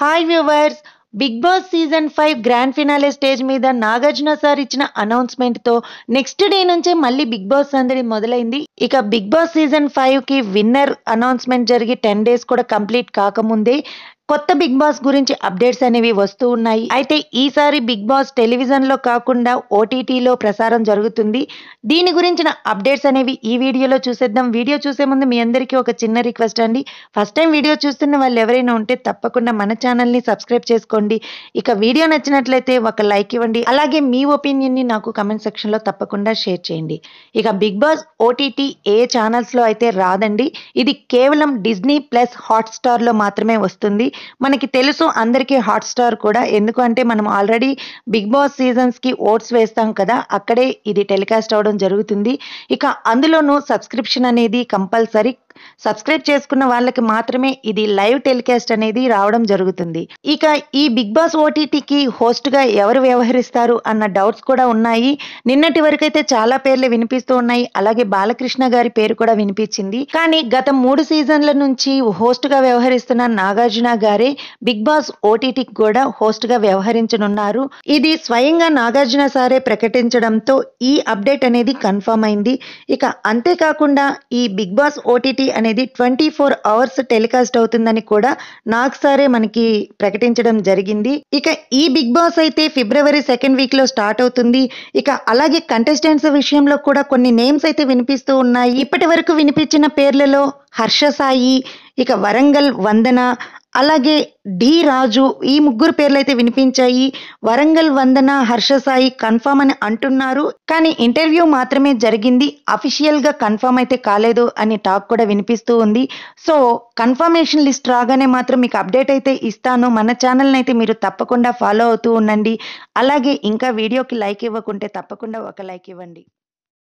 hi viewers Bigg Boss season five grand finale stage మీద Nagarjuna sir ఇచ్చిన అనౌన్స్మెంట్తో next day నుంచే మళ్ళీ బిగ్ బాస్ సందడి మొదలైంది ఇక బిగ్ బాస్ సీజన్ ఫైవ్కి విన్నర్ అనౌన్స్మెంట్ జరిగి టెన్ డేస్ కూడా కంప్లీట్ కాకముందే కొత్త బిగ్ బాస్ గురించి అప్డేట్స్ అనేవి వస్తూ ఉన్నాయి అయితే ఈసారి బిగ్ బాస్ టెలివిజన్లో కాకుండా ఓటీటీలో ప్రసారం జరుగుతుంది దీని గురించిన అప్డేట్స్ అనేవి ఈ వీడియోలో చూసేద్దాం వీడియో చూసే ముందు మీ అందరికీ ఒక చిన్న రిక్వెస్ట్ అండి ఫస్ట్ టైం వీడియో చూస్తున్న వాళ్ళు ఎవరైనా ఉంటే తప్పకుండా మన ఛానల్ని సబ్స్క్రైబ్ చేసుకోండి ఇక వీడియో నచ్చినట్లయితే ఒక లైక్ ఇవ్వండి అలాగే మీ ఒపీనియన్ని నాకు కమెంట్ సెక్షన్లో తప్పకుండా షేర్ చేయండి ఇక బిగ్ బాస్ ఓటీటీ ఏ ఛానల్స్లో అయితే రాదండి ఇది కేవలం డిజ్నీ ప్లస్ హాట్స్టార్లో మాత్రమే వస్తుంది మనకి తెలుసు అందరికీ హాట్స్టార్ కూడా ఎందుకంటే మనం ఆల్రెడీ బిగ్ బాస్ సీజన్స్కి ఓట్స్ వేస్తాం కదా అక్కడే ఇది టెలికాస్ట్ అవడం జరుగుతుంది ఇక అందులోనూ సబ్స్క్రిప్షన్ అనేది కంపల్సరీ సబ్స్క్రైబ్ చేసుకున్న వాళ్ళకి మాత్రమే ఇది లైవ్ టెలికాస్ట్ అనేది రావడం జరుగుతుంది ఇక ఈ బిగ్ బాస్ ఓటీటీకి హోస్ట్గా ఎవరు వ్యవహరిస్తారు అన్న డౌట్స్ కూడా ఉన్నాయి నిన్నటి వరకైతే చాలా పేర్లు వినిపిస్తూ ఉన్నాయి అలాగే బాలకృష్ణ గారి పేరు కూడా వినిపించింది కానీ గత మూడు సీజన్ల నుంచి హోస్ట్గా వ్యవహరిస్తున్న నాగార్జున గారే బిగ్ బాస్ ఓటీటీకి కూడా హోస్ట్గా వ్యవహరించనున్నారు ఇది స్వయంగా నాగార్జున సారే ప్రకటించడంతో ఈ అప్డేట్ అనేది కన్ఫర్మ్ అయింది ఇక అంతేకాకుండా ఈ బిగ్ బాస్ ఓటీటీ టీవీ అనేది ట్వంటీ ఫోర్ అవర్స్ టెలికాస్ట్ అవుతుందని కూడా నాకు సారే మనకి ప్రకటించడం జరిగింది ఇక ఈ బిగ్ బాస్ అయితే ఫిబ్రవరి సెకండ్ వీక్లో స్టార్ట్ అవుతుంది ఇక అలాగే కంటెస్టెంట్స్ విషయంలో కూడా కొన్ని నేమ్స్ అయితే వినిపిస్తూ ఉన్నాయి ఇప్పటి వరకు వినిపించిన పేర్లలో హర్ష సాయి ఇక వరంగల్ వందన అలాగే డి రాజు ఈ ముగ్గురు పేర్లు అయితే వినిపించాయి వరంగల్ వందన హర్షసాయి కన్ఫామ్ అని అంటున్నారు కానీ ఇంటర్వ్యూ మాత్రమే జరిగింది అఫీషియల్గా కన్ఫామ్ అయితే కాలేదు అని టాక్ కూడా వినిపిస్తూ ఉంది సో కన్ఫర్మేషన్ లిస్ట్ రాగానే మాత్రం మీకు అప్డేట్ అయితే ఇస్తాను మన ఛానల్ని అయితే మీరు తప్పకుండా ఫాలో అవుతూ ఉండండి అలాగే ఇంకా వీడియోకి లైక్ ఇవ్వకుంటే తప్పకుండా ఒక లైక్ ఇవ్వండి